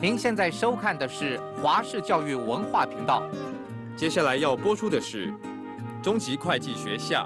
您现在收看的是华视教育文化频道，接下来要播出的是中级会计学校》。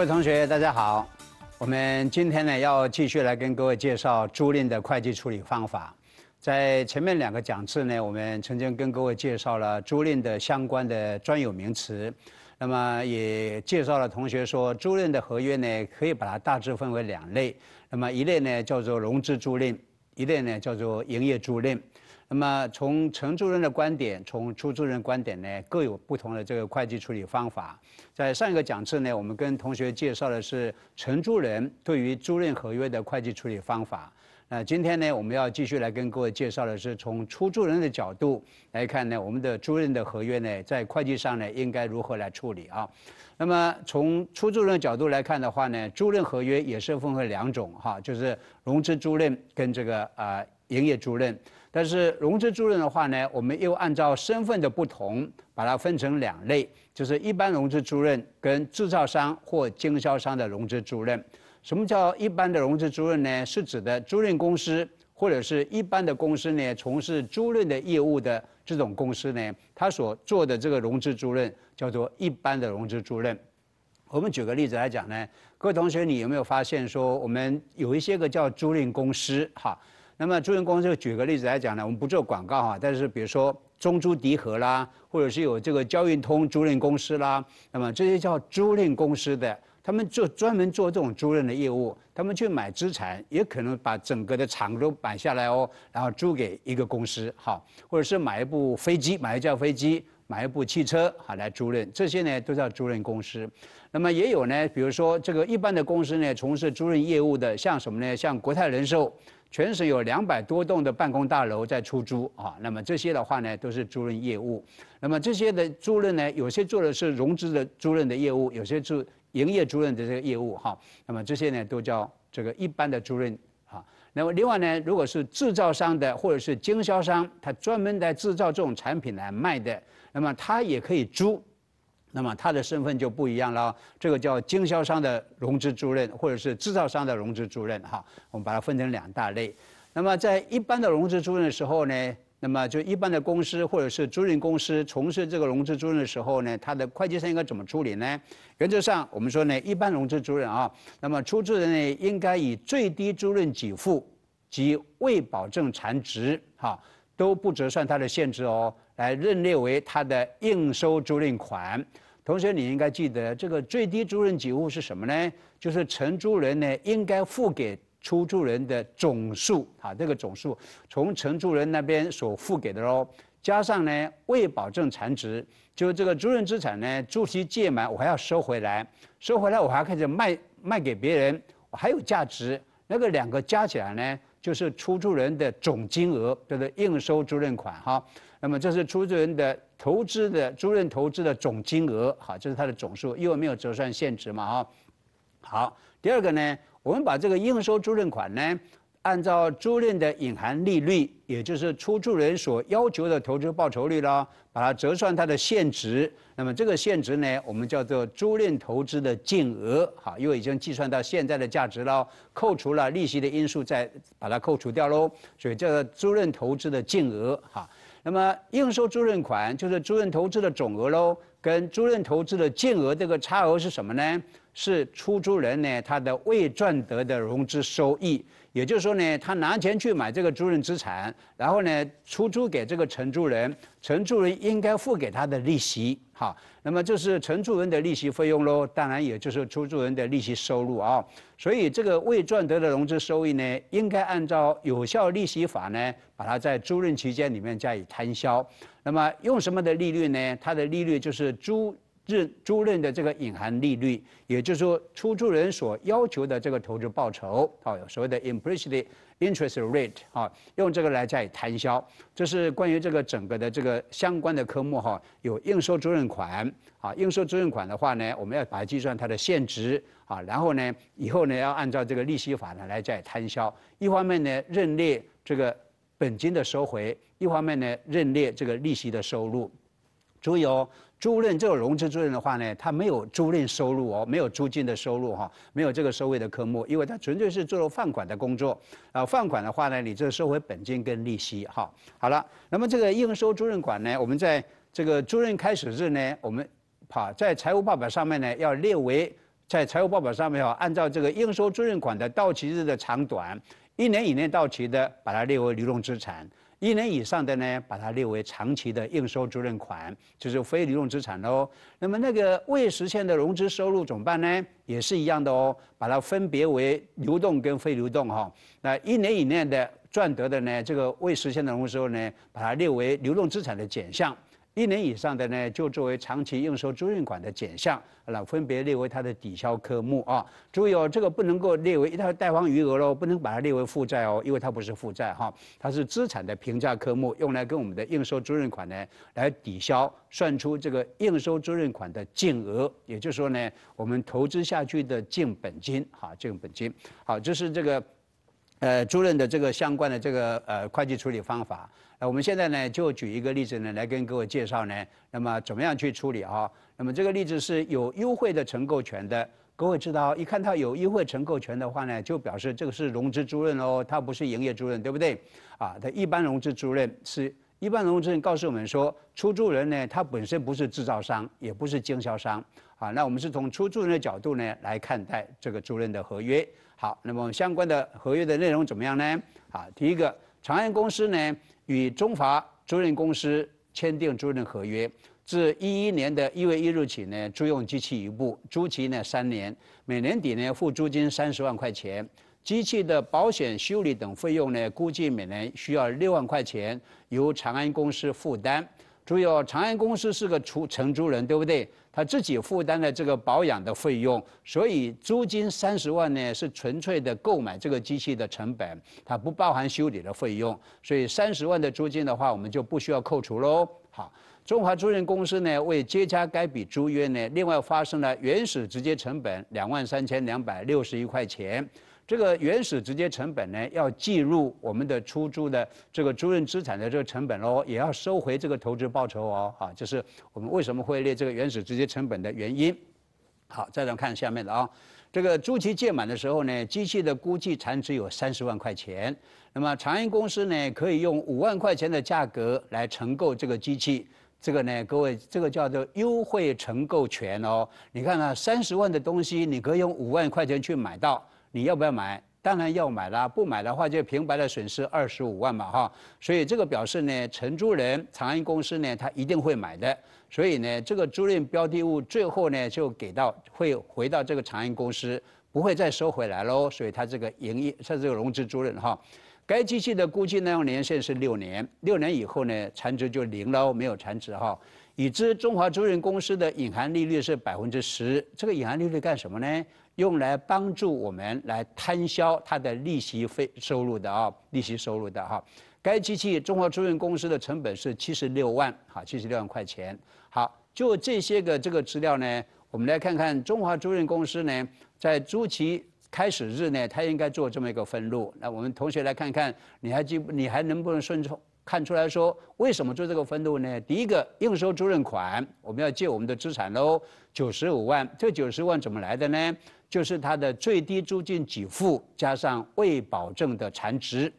各位同学，大家好。我们今天呢，要继续来跟各位介绍租赁的会计处理方法。在前面两个讲次呢，我们曾经跟各位介绍了租赁的相关的专有名词，那么也介绍了同学说租赁的合约呢，可以把它大致分为两类。那么一类呢叫做融资租赁，一类呢叫做营业租赁。那么从承租人的观点，从出租人观点呢，各有不同的这个会计处理方法。在上一个讲次呢，我们跟同学介绍的是承租人对于租赁合约的会计处理方法。那今天呢，我们要继续来跟各位介绍的是从出租人的角度来看呢，我们的租赁的合约呢，在会计上呢应该如何来处理啊？那么从出租人角度来看的话呢，租赁合约也是分为两种哈，就是融资租赁跟这个啊营业租赁。但是融资租赁的话呢，我们又按照身份的不同，把它分成两类，就是一般融资租赁跟制造商或经销商的融资租赁。什么叫一般的融资租赁呢？是指的租赁公司或者是一般的公司呢，从事租赁的业务的这种公司呢，它所做的这个融资租赁叫做一般的融资租赁。我们举个例子来讲呢，各位同学，你有没有发现说，我们有一些个叫租赁公司，哈。那么租赁公司举个例子来讲呢，我们不做广告哈，但是比如说中租迪和啦，或者是有这个交运通租赁公司啦，那么这些叫租赁公司的，他们做专门做这种租赁的业务，他们去买资产，也可能把整个的厂都买下来哦，然后租给一个公司哈，或者是买一部飞机，买一架飞机，买一部汽车哈来租赁，这些呢都叫租赁公司。那么也有呢，比如说这个一般的公司呢从事租赁业务的，像什么呢？像国泰人寿。全省有两百多栋的办公大楼在出租啊，那么这些的话呢，都是租赁业务。那么这些的租赁呢，有些做的是融资的租赁的业务，有些是营业租赁的这个业务哈。那么这些呢，都叫这个一般的租赁啊。那么另外呢，如果是制造商的或者是经销商，他专门来制造这种产品来卖的，那么他也可以租。那么他的身份就不一样了，这个叫经销商的融资租赁，或者是制造商的融资租赁，哈，我们把它分成两大类。那么在一般的融资租赁的时候呢，那么就一般的公司或者是租赁公司从事这个融资租赁的时候呢，它的会计上应该怎么处理呢？原则上我们说呢，一般融资租赁啊，那么出资人呢应该以最低租赁给付及未保证残值，哈。都不折算它的限制哦，来认列为它的应收租赁款。同学，你应该记得这个最低租赁给付是什么呢？就是承租人呢应该付给出租人的总数啊，这个总数从承租人那边所付给的喽，加上呢为保证残值，就是这个租赁资产呢租期届满我还要收回来，收回来我还开始卖卖给别人，我还有价值，那个两个加起来呢？就是出租人的总金额，就是应收租赁款哈。那么这是出租人的投资的租赁投资的总金额哈，这是它的总数，因为没有折算现值嘛哈。好，第二个呢，我们把这个应收租赁款呢。按照租赁的隐含利率，也就是出租人所要求的投资报酬率啦，把它折算它的现值。那么这个现值呢，我们叫做租赁投资的净额，哈，因为已经计算到现在的价值了，扣除了利息的因素，再把它扣除掉喽。所以叫做租赁投资的净额，哈。那么应收租赁款就是租赁投资的总额喽，跟租赁投资的净额这个差额是什么呢？是出租人呢他的未赚得的融资收益。也就是说呢，他拿钱去买这个租赁资产，然后呢出租给这个承租人，承租人应该付给他的利息，哈，那么这是承租人的利息费用喽，当然也就是出租人的利息收入啊，所以这个未赚得的融资收益呢，应该按照有效利息法呢，把它在租赁期间里面加以摊销，那么用什么的利率呢？它的利率就是租。租赁的这个隐含利率，也就是说出租人所要求的这个投资报酬，好，有所谓的 implicit interest rate，啊，用这个来加以摊销。这是关于这个整个的这个相关的科目，哈，有应收租赁款，啊，应收租赁款的话呢，我们要把它计算它的现值，啊，然后呢，以后呢要按照这个利息法呢来加以摊销。一方面呢，认列这个本金的收回，一方面呢，认列这个利息的收入，注意哦。租赁这个融资租赁的话呢，它没有租赁收入哦，没有租金的收入哈，没有这个收费的科目，因为它纯粹是做了放款的工作。啊，放款的话呢，你这收回本金跟利息哈。好了，那么这个应收租赁款呢，我们在这个租赁开始日呢，我们好在财务报表上面呢，要列为在财务报表上面哈，按照这个应收租赁款的到期日的长短，一年以内到期的，把它列为流动资产。一年以上的呢，把它列为长期的应收租赁款，就是非流动资产喽。那么那个未实现的融资收入怎么办呢？也是一样的哦，把它分别为流动跟非流动哈。那一年以内的赚得的呢，这个未实现的融资收入呢，把它列为流动资产的减项。一年以上的呢，就作为长期应收租赁款的减项，来分别列为它的抵消科目啊。注意哦，这个不能够列为一套贷方余额喽，不能把它列为负债哦，因为它不是负债哈，它是资产的评价科目，用来跟我们的应收租赁款呢来抵消，算出这个应收租赁款的净额，也就是说呢，我们投资下去的净本金哈，净本金。好，这是这个。呃，租赁的这个相关的这个呃会计处理方法，那我们现在呢就举一个例子呢来跟各位介绍呢，那么怎么样去处理哈？那么这个例子是有优惠的承购权的，各位知道，一看到有优惠承购权的话呢，就表示这个是融资租赁哦，它不是营业租赁，对不对？啊，它一般融资租赁是一般融资租赁告诉我们说，出租人呢它本身不是制造商，也不是经销商，啊，那我们是从出租人的角度呢来看待这个租赁的合约。好，那么相关的合约的内容怎么样呢？啊，第一个，长安公司呢与中华租赁公司签订租赁合约，自一一年的一月一日起呢，租用机器一部，租期呢三年，每年底呢付租金三十万块钱，机器的保险、修理等费用呢，估计每年需要六万块钱，由长安公司负担。注意，长安公司是个出承租人，对不对？他自己负担了这个保养的费用，所以租金三十万呢是纯粹的购买这个机器的成本，它不包含修理的费用，所以三十万的租金的话，我们就不需要扣除喽。好，中华租赁公司呢为接加该笔租约呢，另外发生了原始直接成本两万三千两百六十一块钱。这个原始直接成本呢，要计入我们的出租的这个租赁资产的这个成本哦，也要收回这个投资报酬哦，啊，就是我们为什么会列这个原始直接成本的原因。好，再来看下面的啊，这个租期届满的时候呢，机器的估计残值有三十万块钱，那么长安公司呢，可以用五万块钱的价格来承购这个机器，这个呢，各位，这个叫做优惠承购权哦。你看啊，三十万的东西，你可以用五万块钱去买到。你要不要买？当然要买啦，不买的话就平白的损失二十五万嘛哈。所以这个表示呢，承租人长安公司呢，他一定会买的。所以呢，这个租赁标的物最后呢，就给到会回到这个长安公司，不会再收回来喽。所以它这个营业，它这个融资租赁哈，该机器的估计耐用年限是六年，六年以后呢，残值就零喽，没有残值哈。已知中华租赁公司的隐含利率是百分之十，这个隐含利率干什么呢？用来帮助我们来摊销它的利息费收入的啊，利息收入的哈。该机器中华租赁公司的成本是七十六万哈，七十六万块钱。好，就这些个这个资料呢，我们来看看中华租赁公司呢，在租期开始日呢，它应该做这么一个分录。那我们同学来看看，你还记，你还能不能顺从？看出来说，为什么做这个分录呢？第一个，应收租赁款，我们要借我们的资产喽，九十五万。这九十万怎么来的呢？就是它的最低租金给付加上未保证的残值，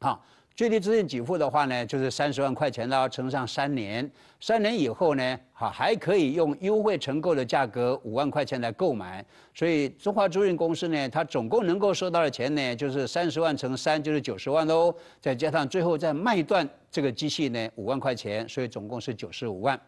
好。最低资金给付的话呢，就是三十万块钱啦，乘上三年，三年以后呢，好还可以用优惠成购的价格五万块钱来购买。所以中华租赁公司呢，它总共能够收到的钱呢，就是三十万乘三就是九十万喽，再加上最后再卖断这个机器呢五万块钱，所以总共是九十五万。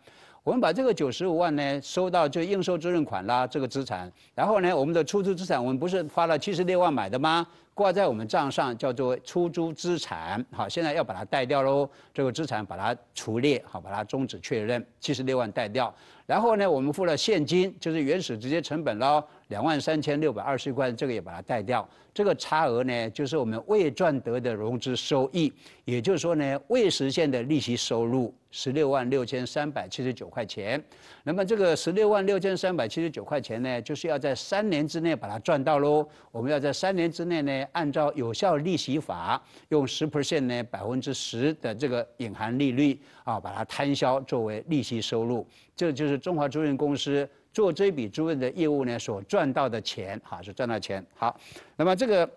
我们把这个九十五万呢收到，就应收租赁款啦，这个资产。然后呢，我们的出租资产，我们不是花了七十六万买的吗？挂在我们账上叫做出租资产，好，现在要把它贷掉喽。这个资产把它除列，好，把它终止确认，七十六万贷掉。然后呢，我们付了现金，就是原始直接成本喽。两万三千六百二十块，这个也把它贷掉。这个差额呢，就是我们未赚得的融资收益，也就是说呢，未实现的利息收入十六万六千三百七十九块钱。那么这个十六万六千三百七十九块钱呢，就是要在三年之内把它赚到喽。我们要在三年之内呢，按照有效利息法，用十 percent 呢百分之十的这个隐含利率啊，把它摊销作为利息收入。这就是中华租赁公司。做这笔租赁的业务呢，所赚到的钱，哈，是赚到钱。好，那么这个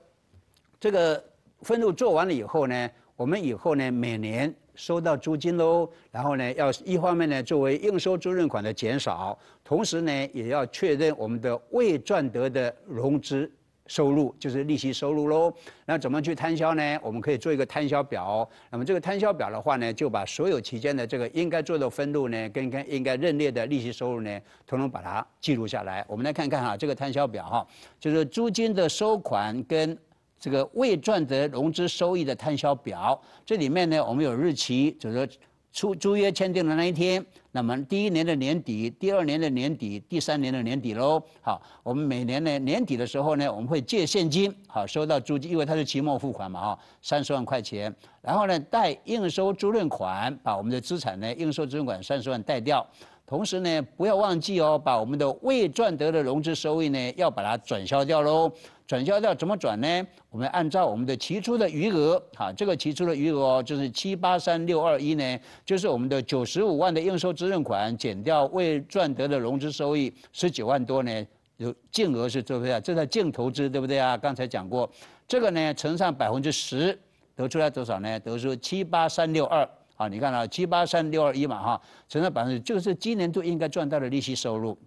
这个分录做完了以后呢，我们以后呢每年收到租金喽，然后呢，要一方面呢作为应收租赁款的减少，同时呢也要确认我们的未赚得的融资。收入就是利息收入喽，那怎么去摊销呢？我们可以做一个摊销表。那么这个摊销表的话呢，就把所有期间的这个应该做的分录呢，跟跟应该认列的利息收入呢，统统把它记录下来。我们来看看哈，这个摊销表哈，就是租金的收款跟这个未赚得融资收益的摊销表。这里面呢，我们有日期，就是。说。出租约签订的那一天，那么第一年的年底，第二年的年底，第三年的年底喽。好，我们每年呢年底的时候呢，我们会借现金，好收到租金，因为它是期末付款嘛哈，三十万块钱。然后呢，贷应收租赁款，把我们的资产呢应收租赁款三十万贷掉。同时呢，不要忘记哦，把我们的未赚得的融资收益呢要把它转销掉喽。转销掉怎么转呢？我们按照我们的提出的余额，哈，这个提出的余额就是七八三六二一呢，就是我们的九十五万的应收资任款减掉未赚得的融资收益十九万多呢，有净额是多对不对？这叫净投资对不对啊？刚才讲过，这个呢乘上百分之十，得出来多少呢？得出七八三六二，好，你看啊，七八三六二一嘛哈，乘上百分之就是今年度应该赚到的利息收入，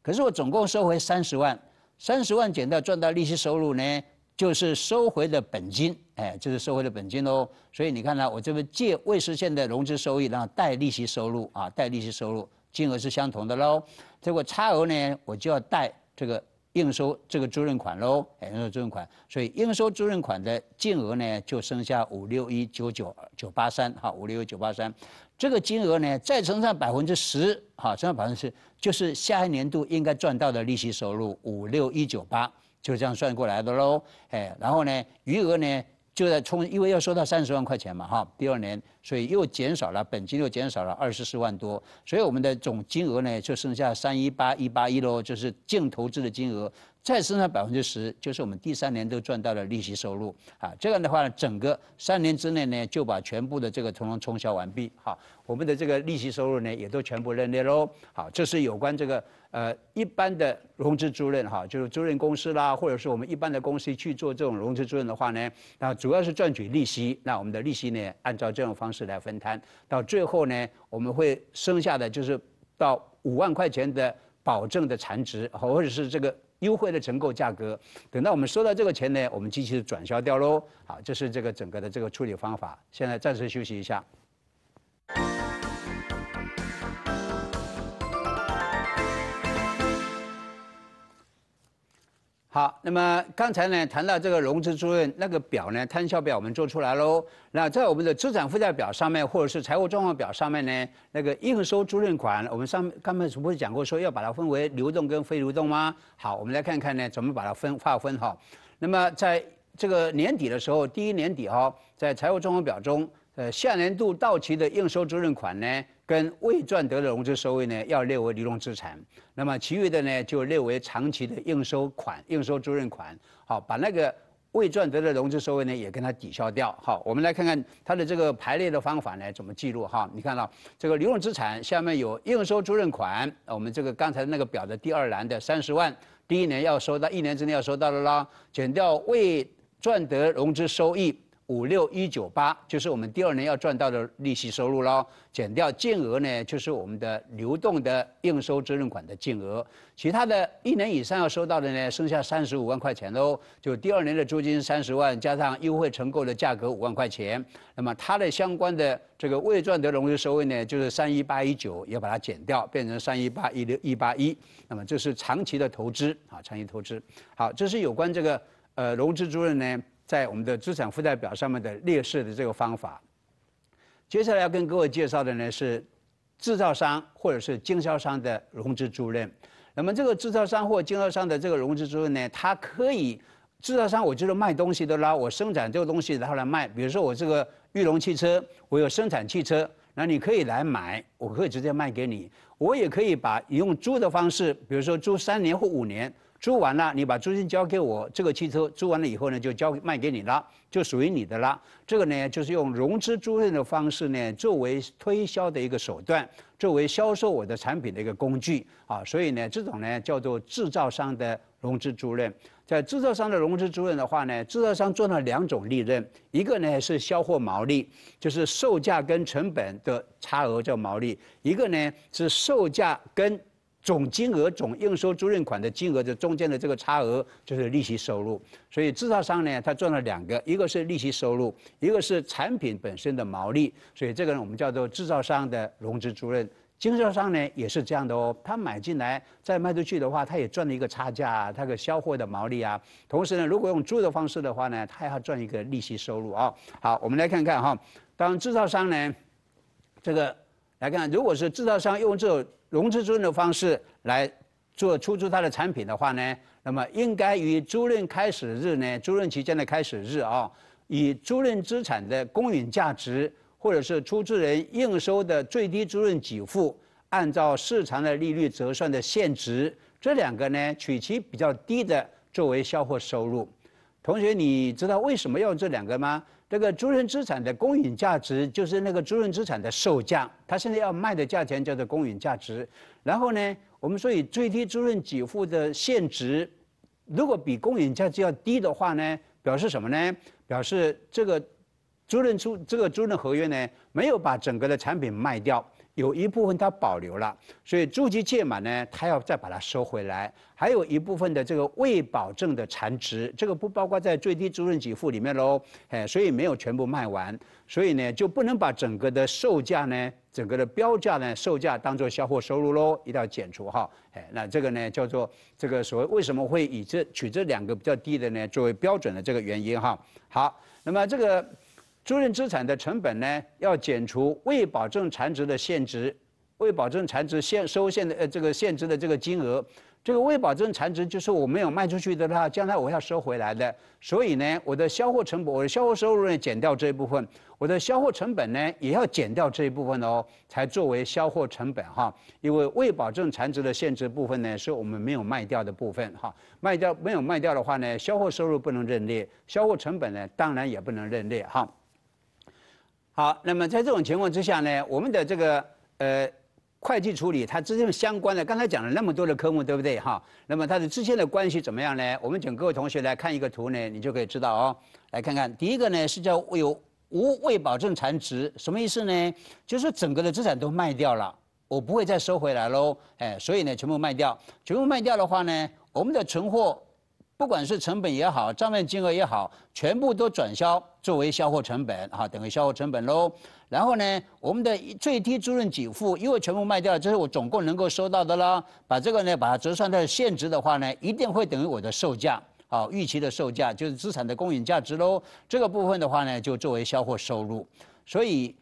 可是我总共收回三十万。三十万减掉赚到利息收入呢，就是收回的本金，哎，就是收回的本金喽。所以你看呢，我这边借未实现的融资收益，然后贷利息收入啊，贷利息收入金额是相同的喽。结果差额呢，我就要贷这个应收这个租赁款喽，哎，应收租赁款。所以应收租赁款的金额呢，就剩下五六一九九九八三，哈，五六一九八三。这个金额呢，再乘上百分之十，哈，乘上百分之十，就是下一年度应该赚到的利息收入五六一九八，就这样算过来的喽，哎，然后呢，余额呢就在充，因为要收到三十万块钱嘛，哈，第二年，所以又减少了本金，又减少了二十四万多，所以我们的总金额呢，就剩下三一八一八一喽，就是净投资的金额。再剩下百分之十，就是我们第三年都赚到了利息收入啊。这样的话呢，整个三年之内呢，就把全部的这个通通冲销完毕。好，我们的这个利息收入呢，也都全部认列喽。好，这是有关这个呃一般的融资租赁哈，就是租赁公司啦，或者是我们一般的公司去做这种融资租赁的话呢，那主要是赚取利息。那我们的利息呢，按照这种方式来分摊。到最后呢，我们会剩下的就是到五万块钱的保证的残值，或者是这个。优惠的成购价格，等到我们收到这个钱呢，我们机器就转销掉喽。好，这是这个整个的这个处理方法。现在暂时休息一下。好，那么刚才呢谈到这个融资租赁那个表呢摊销表我们做出来喽。那在我们的资产负债表上面或者是财务状况表上面呢，那个应收租赁款，我们上刚才不是讲过说要把它分为流动跟非流动吗？好，我们来看看呢怎么把它分划分哈。那么在这个年底的时候，第一年底哈，在财务状况表中，呃，下年度到期的应收租赁款呢？跟未赚得的融资收益呢，要列为流动资产。那么其余的呢，就列为长期的应收款、应收租赁款。好，把那个未赚得的融资收益呢，也跟它抵消掉。好，我们来看看它的这个排列的方法呢，怎么记录哈？你看到这个流动资产下面有应收租赁款，我们这个刚才那个表的第二栏的三十万，第一年要收到，一年之内要收到的啦，减掉未赚得融资收益。五六一九八就是我们第二年要赚到的利息收入喽，减掉净额呢，就是我们的流动的应收责任款的净额。其他的一年以上要收到的呢，剩下三十五万块钱喽。就第二年的租金三十万，加上优惠成购的价格五万块钱，那么它的相关的这个未赚得融资收益呢，就是三一八一九，要把它减掉，变成三一八一六一八一。那么这是长期的投资啊，长期投资。好，这是有关这个呃融资租赁呢。在我们的资产负债表上面的列示的这个方法，接下来要跟各位介绍的呢是制造商或者是经销商的融资租赁。那么这个制造商或经销商的这个融资租赁呢，它可以制造商，我就是卖东西的啦，我生产这个东西，然后来卖。比如说我这个玉龙汽车，我有生产汽车，那你可以来买，我可以直接卖给你，我也可以把你用租的方式，比如说租三年或五年。租完了，你把租金交给我，这个汽车租完了以后呢，就交卖给你了，就属于你的了。这个呢，就是用融资租赁的方式呢，作为推销的一个手段，作为销售我的产品的一个工具啊。所以呢，这种呢叫做制造商的融资租赁。在制造商的融资租赁的话呢，制造商赚了两种利润，一个呢是销货毛利，就是售价跟成本的差额叫毛利；一个呢是售价跟总金额总应收租赁款的金额，的中间的这个差额就是利息收入。所以制造商呢，他赚了两个，一个是利息收入，一个是产品本身的毛利。所以这个呢，我们叫做制造商的融资租赁。经销商呢也是这样的哦，他买进来再卖出去的话，他也赚了一个差价，啊，他个销货的毛利啊。同时呢，如果用租的方式的话呢，他还要赚一个利息收入啊。好，我们来看看哈，当制造商呢，这个来看，如果是制造商用这种。融资租赁的方式来做出租它的产品的话呢，那么应该于租赁开始日呢，租赁期间的开始日啊，以租赁资产的公允价值，或者是出资人应收的最低租赁给付，按照市场的利率折算的现值，这两个呢，取其比较低的作为销货收入。同学，你知道为什么要这两个吗？这个租赁资产的公允价值就是那个租赁资产的售价，它现在要卖的价钱叫做公允价值。然后呢，我们说以最低租赁给付的现值，如果比公允价值要低的话呢，表示什么呢？表示这个租赁出这个租赁合约呢没有把整个的产品卖掉。有一部分它保留了，所以租期届满呢，它要再把它收回来；还有一部分的这个未保证的残值，这个不包括在最低租赁给付里面喽，哎，所以没有全部卖完，所以呢就不能把整个的售价呢，整个的标价呢，售价当做销货收入喽，一定要减除哈，哎，那这个呢叫做这个所谓为什么会以这取这两个比较低的呢作为标准的这个原因哈，好，那么这个。租赁资产的成本呢，要减除未保证残值的现值，未保证残值现收现的呃这个现值的这个金额。这个未保证残值就是我没有卖出去的话，将来我要收回来的。所以呢，我的销货成本，我的销货收入呢减掉这一部分，我的销货成本呢也要减掉这一部分哦，才作为销货成本哈。因为未保证残值的现值部分呢，是我们没有卖掉的部分哈。卖掉没有卖掉的话呢，销货收入不能认列，销货成本呢当然也不能认列哈。好，那么在这种情况之下呢，我们的这个呃会计处理，它之间的相关的，刚才讲了那么多的科目，对不对哈？那么它的之间的关系怎么样呢？我们请各位同学来看一个图呢，你就可以知道哦。来看看，第一个呢是叫有无未保证残值，什么意思呢？就是整个的资产都卖掉了，我不会再收回来喽。哎，所以呢，全部卖掉，全部卖掉的话呢，我们的存货。不管是成本也好，账面金额也好，全部都转销作为销货成本，哈，等于销货成本喽。然后呢，我们的最低租赁给付，因为全部卖掉了，这是我总共能够收到的啦。把这个呢，把它折算在现值的话呢，一定会等于我的售价，好，预期的售价就是资产的公允价值喽。这个部分的话呢，就作为销货收入。所以，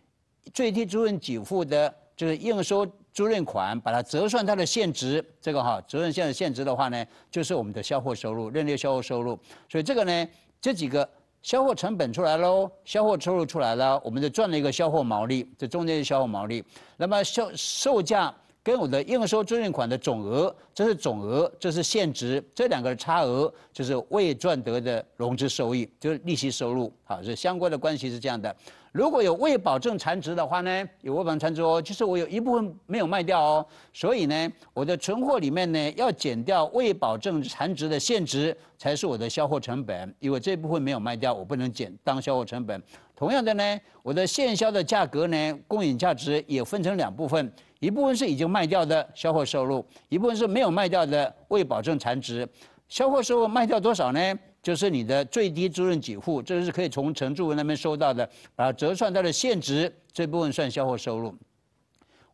最低租赁给付的就是应收。租赁款把它折算它的现值，这个哈，折赁现的现值的话呢，就是我们的销货收入，认列销货收入。所以这个呢，这几个销货成本出来喽，销货收入出来了，我们就赚了一个销货毛利，这中间是销货毛利。那么销售价跟我的应收租赁款的总额，这是总额，这是现值，这两个差额就是未赚得的融资收益，就是利息收入好，所以相关的关系是这样的。如果有未保证残值的话呢，有未保证残值哦，就是我有一部分没有卖掉哦，所以呢，我的存货里面呢要减掉未保证残值的现值，才是我的销货成本，因为这部分没有卖掉，我不能减当销货成本。同样的呢，我的现销的价格呢，供应价值也分成两部分，一部分是已经卖掉的销货收入，一部分是没有卖掉的未保证残值。销货收入卖掉多少呢？就是你的最低租赁给付，这是可以从承租人那边收到的，把它折算它的现值，这部分算销货收入。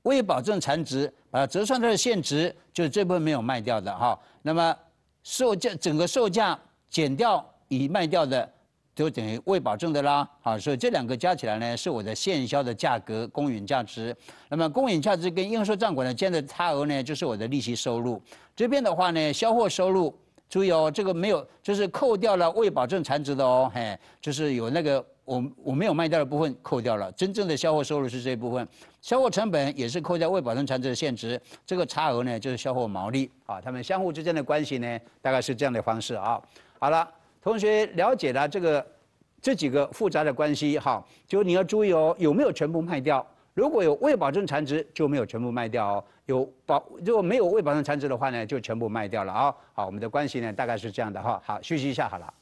未保证残值，把它折算它的现值，就是这部分没有卖掉的哈。那么售价整个售价减掉已卖掉的，就等于未保证的啦。好，所以这两个加起来呢，是我的现销的价格公允价值。那么公允价值跟应收账款的间的差额呢，就是我的利息收入。这边的话呢，销货收入。注意哦，这个没有，就是扣掉了未保证残值的哦，嘿，就是有那个我我没有卖掉的部分扣掉了，真正的销货收入是这部分，销货成本也是扣掉未保证残值的现值，这个差额呢就是销货毛利啊，他们相互之间的关系呢大概是这样的方式啊。好了，同学了解了这个这几个复杂的关系哈，就你要注意哦，有没有全部卖掉？如果有未保证残值，就没有全部卖掉哦。有保，如果没有未保障残值的话呢，就全部卖掉了啊！好，我们的关系呢，大概是这样的哈。好，休息一下好了。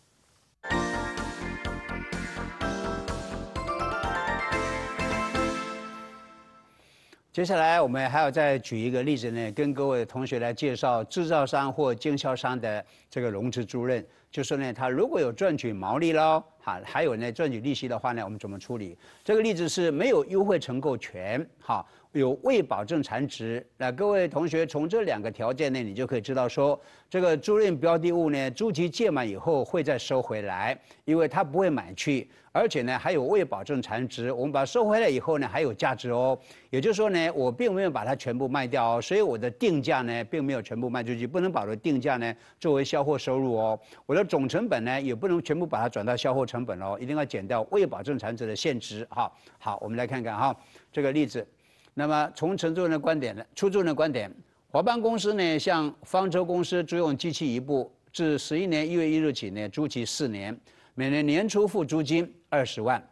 接下来我们还要再举一个例子呢，跟各位同学来介绍制造商或经销商的这个融资租赁。就是呢，他如果有赚取毛利喽，哈，还有呢赚取利息的话呢，我们怎么处理？这个例子是没有优惠承购权，哈，有未保证残值。那各位同学从这两个条件呢，你就可以知道说，这个租赁标的物呢，租期届满以后会再收回来，因为它不会买去，而且呢还有未保证残值，我们把它收回来以后呢还有价值哦。也就是说呢，我并没有把它全部卖掉哦，所以我的定价呢并没有全部卖出去，不能把留定价呢作为销货收入哦，我的。总成本呢，也不能全部把它转到销货成本哦，一定要减掉未保证残值的现值。哈，好，我们来看看哈这个例子。那么从承租人的观点呢，出租人的观点，华邦公司呢向方舟公司租用机器一部，自十一年一月一日起呢租期四年，每年年初付租金二十万，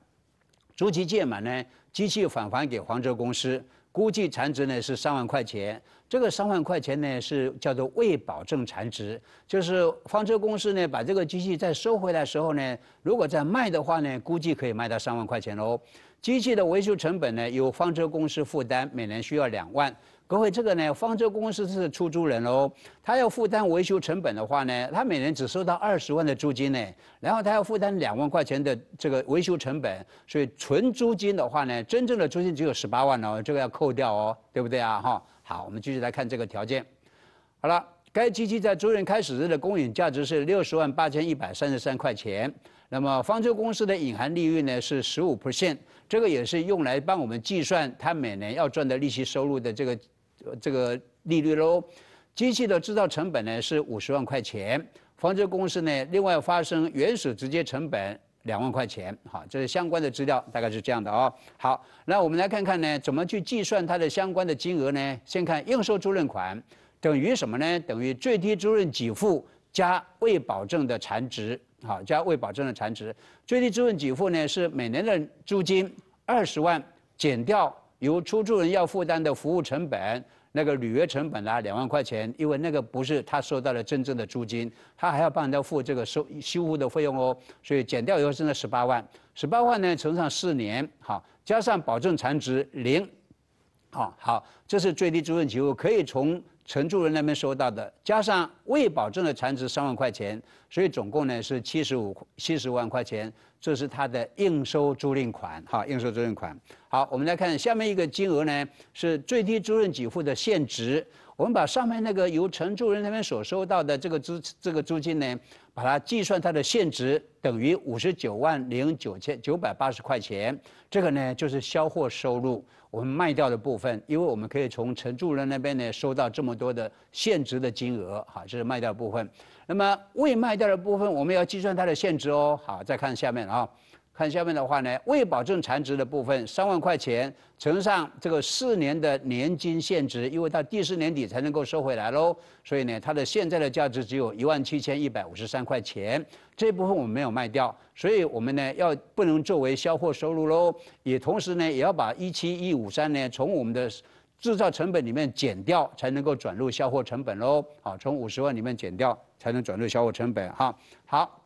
租期届满呢机器返还给黄舟公司。估计残值呢是三万块钱，这个三万块钱呢是叫做未保证残值，就是方舟公司呢把这个机器在收回来时候呢，如果再卖的话呢，估计可以卖到三万块钱喽。机器的维修成本呢由方舟公司负担，每年需要两万。各位，这个呢，方舟公司是出租人哦，他要负担维修成本的话呢，他每年只收到二十万的租金呢，然后他要负担两万块钱的这个维修成本，所以纯租金的话呢，真正的租金只有十八万哦，这个要扣掉哦，对不对啊？哈，好，我们继续来看这个条件。好了，该机器在租赁开始日的公允价值是六十万八千一百三十三块钱，那么方舟公司的隐含利率呢是十五 percent，这个也是用来帮我们计算他每年要赚的利息收入的这个。这个利率喽。机器的制造成本呢是五十万块钱，房车公司呢另外发生原始直接成本两万块钱，好，这是相关的资料，大概是这样的啊。好，那我们来看看呢，怎么去计算它的相关的金额呢？先看应收租赁款等于什么呢？等于最低租赁给付加未保证的残值，好，加未保证的残值。最低租赁给付呢是每年的租金二十万减掉。由出租人要负担的服务成本，那个履约成本啊，两万块钱，因为那个不是他收到了真正的租金，他还要帮人家付这个修修屋的费用哦，所以减掉以后剩了十八万，十八万呢乘上四年，好，加上保证残值零，好，好，这是最低租赁期，我可以从。承租人那边收到的，加上未保证的残值三万块钱，所以总共呢是七十五七十万块钱，这是他的应收租赁款哈，应收租赁款。好，我们来看下面一个金额呢，是最低租赁给付的现值。我们把上面那个由承租人那边所收到的这个租这个租金呢。把它计算它的现值等于五十九万零九千九百八十块钱，这个呢就是销货收入，我们卖掉的部分，因为我们可以从承租人那边呢收到这么多的现值的金额，哈，这是卖掉部分。那么未卖掉的部分，我们要计算它的现值哦。好，再看下面啊。看下面的话呢，未保证残值的部分三万块钱乘上这个四年的年金现值，因为到第四年底才能够收回来喽，所以呢，它的现在的价值只有一万七千一百五十三块钱，这部分我们没有卖掉，所以我们呢要不能作为销货收入喽，也同时呢也要把一七一五三呢从我们的制造成本里面减掉，才能够转入销货成本喽。好，从五十万里面减掉，才能转入销货成本。哈，好，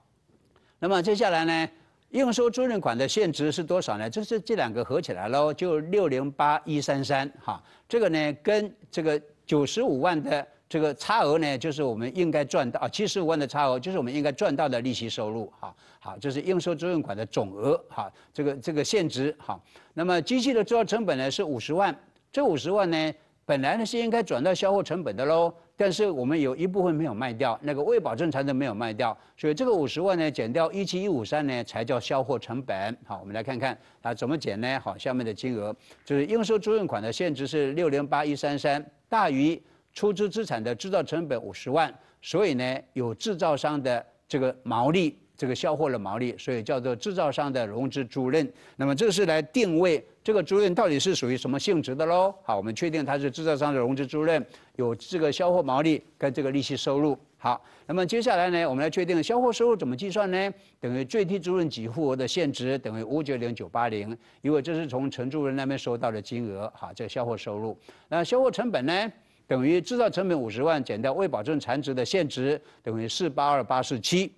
那么接下来呢？应收租赁款的现值是多少呢？就是这两个合起来喽，就六零八一三三哈。这个呢，跟这个九十五万的这个差额呢，就是我们应该赚到啊，七十五万的差额就是我们应该赚到的利息收入哈。好，就是应收租赁款的总额哈，这个这个现值哈。那么机器的制造成本呢是五十万，这五十万呢。本来呢是应该转到销货成本的喽，但是我们有一部分没有卖掉，那个未保证残值没有卖掉，所以这个五十万呢减掉一七一五三呢才叫销货成本。好，我们来看看啊怎么减呢？好，下面的金额就是应收租用款的现值是六零八一三三大于出资资产的制造成本五十万，所以呢有制造商的这个毛利。这个销货的毛利，所以叫做制造商的融资租赁。那么这是来定位这个租赁到底是属于什么性质的喽？好，我们确定它是制造商的融资租赁，有这个销货毛利跟这个利息收入。好，那么接下来呢，我们来确定销货收入怎么计算呢？等于最低租赁给付额的现值等于五九零九八零，因为这是从承租人那边收到的金额，好，这销货收入。那销货成本呢？等于制造成本五十万减掉未保证残值的现值等于四八二八四七。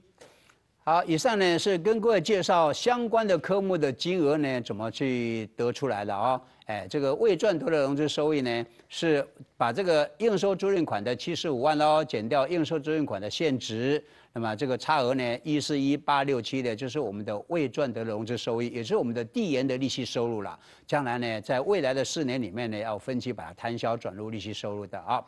好，以上呢是跟各位介绍相关的科目的金额呢怎么去得出来的啊？哎，这个未赚得的融资收益呢，是把这个应收租赁款的七十五万喽减掉应收租赁款的现值，那么这个差额呢，一四一八六七的，就是我们的未赚得融资收益，也是我们的递延的利息收入了。将来呢，在未来的四年里面呢，要分期把它摊销转入利息收入的啊。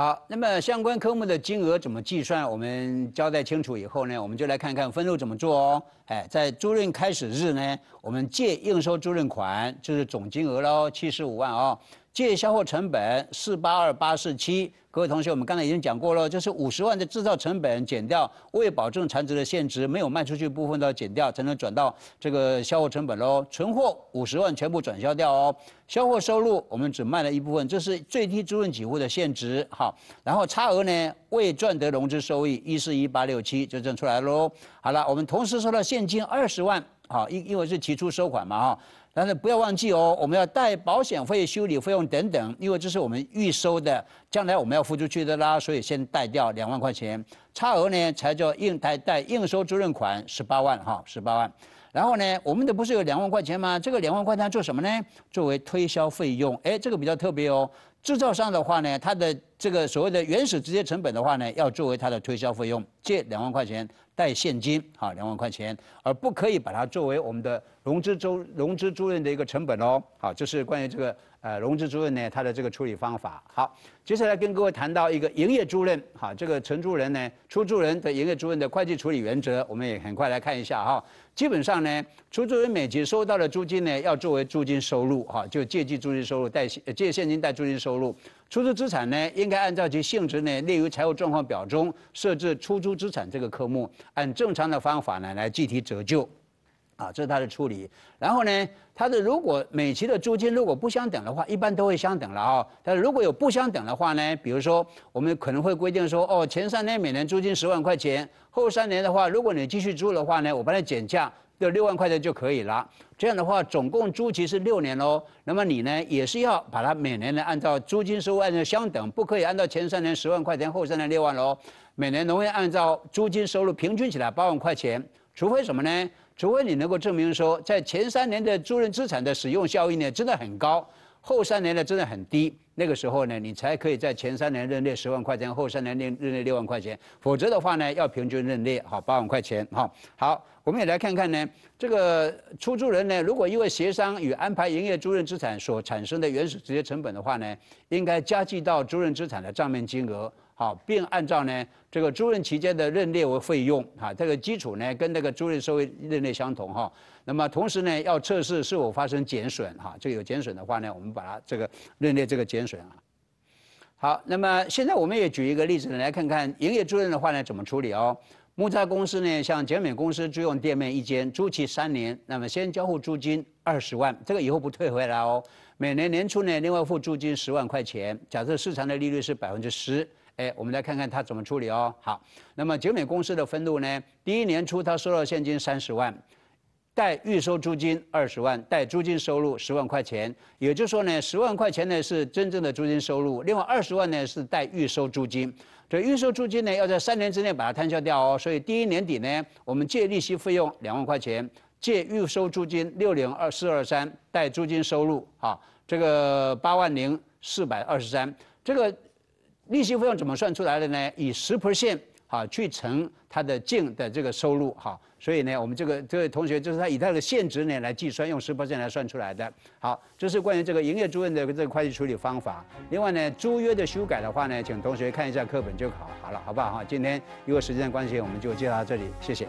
好，那么相关科目的金额怎么计算？我们交代清楚以后呢，我们就来看看分录怎么做哦。哎，在租赁开始日呢，我们借应收租赁款，就是总金额喽，七十五万哦。借销货成本四八二八四七，各位同学，我们刚才已经讲过了，就是五十万的制造成本减掉未保证残值的现值，没有卖出去部分都要减掉，才能转到这个销货成本喽。存货五十万全部转销掉哦，销货收入我们只卖了一部分，这是最低租赁给付的现值哈。然后差额呢未赚得融资收益一四一八六七就挣出来喽。好了，我们同时收到现金二十万，好，因因为是提出收款嘛哈。但是不要忘记哦，我们要带保险费、修理费用等等，因为这是我们预收的，将来我们要付出去的啦，所以先贷掉两万块钱，差额呢才叫应贷贷应收租赁款十八万哈，十八万。然后呢，我们的不是有两万块钱吗？这个两万块钱做什么呢？作为推销费用，哎，这个比较特别哦。制造商的话呢，它的这个所谓的原始直接成本的话呢，要作为它的推销费用，借两万块钱，带现金，好，两万块钱，而不可以把它作为我们的融资租融资租赁的一个成本哦。好，这是关于这个呃融资租赁呢它的这个处理方法。好，接下来跟各位谈到一个营业租赁，好，这个承租人呢，出租人的营业租赁的会计处理原则，我们也很快来看一下哈。基本上呢，出租人每集收到的租金呢，要作为租金收入，哈，就借记租金收入，带借现金带租金收。收入，出租资产呢，应该按照其性质呢，列于财务状况表中，设置出租资产这个科目，按正常的方法呢，来计提折旧，啊，这是他的处理。然后呢，他的如果每期的租金如果不相等的话，一般都会相等了啊。但如果有不相等的话呢，比如说我们可能会规定说，哦，前三年每年租金十万块钱，后三年的话，如果你继续租的话呢，我把它减价。这六万块钱就可以了。这样的话，总共租期是六年喽。那么你呢，也是要把它每年呢按照租金收入按照相等，不可以按照前三年十万块钱，后三年六万喽。每年农业按照租金收入平均起来八万块钱。除非什么呢？除非你能够证明说，在前三年的租赁资产的使用效益呢，真的很高。后三年呢真的很低，那个时候呢你才可以在前三年认列十万块钱，后三年认认列六万块钱，否则的话呢要平均认列好八万块钱哈。好，我们也来看看呢，这个出租人呢如果因为协商与安排营业租赁资产所产生的原始直接成本的话呢，应该加计到租赁资产的账面金额。好，并按照呢这个租赁期间的认列为费用哈，这个基础呢跟那个租赁收益认列相同哈。那么同时呢要测试是否发生减损哈，这个有减损的话呢，我们把它这个认列这个减损啊。好，那么现在我们也举一个例子来看看营业租赁的话呢怎么处理哦。木材公司呢向减免公司租用店面一间，租期三年，那么先交付租金二十万，这个以后不退回来哦。每年年初呢另外付租金十万块钱，假设市场的利率是百分之十。哎，我们来看看他怎么处理哦。好，那么景美公司的分录呢？第一年初，他收到现金三十万，带预收租金二十万，带租金收入十万块钱。也就是说呢，十万块钱呢是真正的租金收入，另外二十万呢是带预收租金。这预收租金呢要在三年之内把它摊销掉哦。所以第一年底呢，我们借利息费用两万块钱，借预收租金六零二四二三，带租金收入啊，这个八万零四百二十三，这个。利息费用怎么算出来的呢？以十 percent 哈去乘它的净的这个收入哈，所以呢，我们这个这位同学就是他以他的现值呢来计算，用十 percent 来算出来的。好，这是关于这个营业租赁的这个会计处理方法。另外呢，租约的修改的话呢，请同学看一下课本就好，好了，好不好？哈，今天因为时间关系，我们就介绍到这里，谢谢。